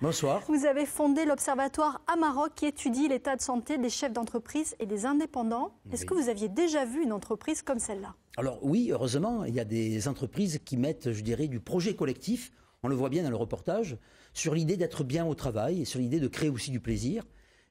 Bonsoir. Vous avez fondé l'Observatoire à Maroc qui étudie l'état de santé des chefs d'entreprise et des indépendants. Est-ce que vous aviez déjà vu une entreprise comme celle-là Alors oui, heureusement, il y a des entreprises qui mettent, je dirais, du projet collectif, on le voit bien dans le reportage, sur l'idée d'être bien au travail et sur l'idée de créer aussi du plaisir.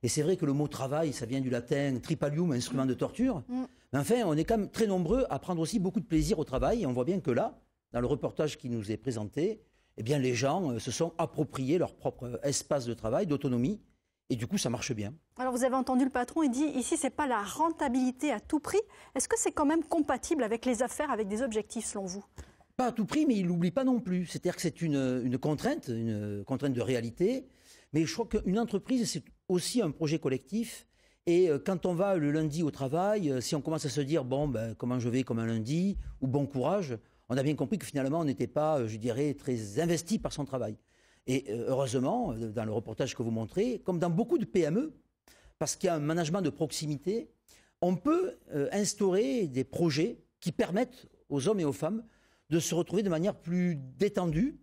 Et c'est vrai que le mot travail, ça vient du latin tripalium, instrument de torture. Mm. Mais enfin, on est quand même très nombreux à prendre aussi beaucoup de plaisir au travail. Et on voit bien que là, dans le reportage qui nous est présenté, eh bien, les gens euh, se sont appropriés leur propre euh, espace de travail, d'autonomie. Et du coup, ça marche bien. Alors, vous avez entendu le patron, il dit ici, ce n'est pas la rentabilité à tout prix. Est-ce que c'est quand même compatible avec les affaires, avec des objectifs, selon vous Pas à tout prix, mais il l'oublie pas non plus. C'est-à-dire que c'est une, contrainte, une euh, contrainte de réalité. Mais je crois qu'une entreprise, c'est aussi un projet collectif. Et quand on va le lundi au travail, si on commence à se dire, bon, ben, comment je vais comme un lundi, ou bon courage, on a bien compris que finalement, on n'était pas, euh, je dirais, très investi par son travail. Et euh, heureusement, euh, dans le reportage que vous montrez, comme dans beaucoup de PME, parce qu'il y a un management de proximité, on peut instaurer des projets qui permettent aux hommes et aux femmes de se retrouver de manière plus détendue,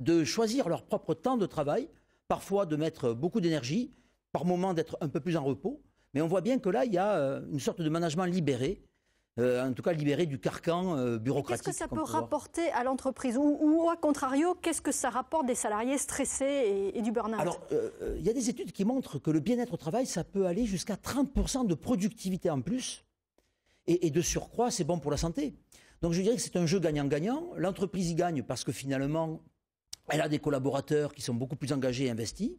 de choisir leur propre temps de travail, parfois de mettre beaucoup d'énergie, par moments d'être un peu plus en repos. Mais on voit bien que là, il y a une sorte de management libéré euh, en tout cas libéré du carcan bureaucratique. Euh, qu'est-ce que ça peut rapporter à l'entreprise ou, au à contrario, qu'est-ce que ça rapporte des salariés stressés et, du burn-out Alors, euh, il y a des études qui montrent que le bien-être au travail, ça peut aller jusqu'à 30% de productivité en plus. Et, de surcroît, c'est bon pour la santé. Donc je dirais que c'est un jeu gagnant-gagnant. L'entreprise y gagne parce que finalement, elle a des collaborateurs qui sont beaucoup plus engagés et investis.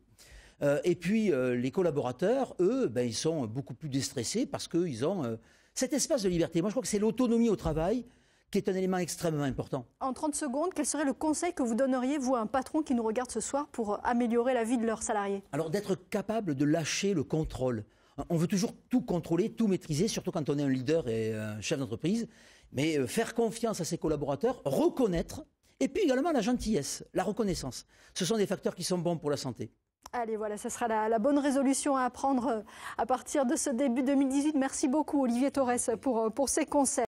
et puis les collaborateurs, eux, ben, ils sont beaucoup plus déstressés parce qu'ils ont cet espace de liberté, moi je crois que c'est l'autonomie au travail qui est un élément extrêmement important. En 30 secondes, quel serait le conseil que vous donneriez, vous, à un patron qui nous regarde ce soir pour améliorer la vie de leurs salariés Alors d'être capable de lâcher le contrôle. On veut toujours tout contrôler, tout maîtriser, surtout quand on est un leader et un chef d'entreprise. Mais euh, faire confiance à ses collaborateurs, reconnaître, et puis également la gentillesse, la reconnaissance. Ce sont des facteurs qui sont bons pour la santé. Allez, voilà, ce sera la, bonne résolution à prendre euh, à partir de ce début 2018. Merci beaucoup, Olivier Torres, pour, euh, pour ces conseils.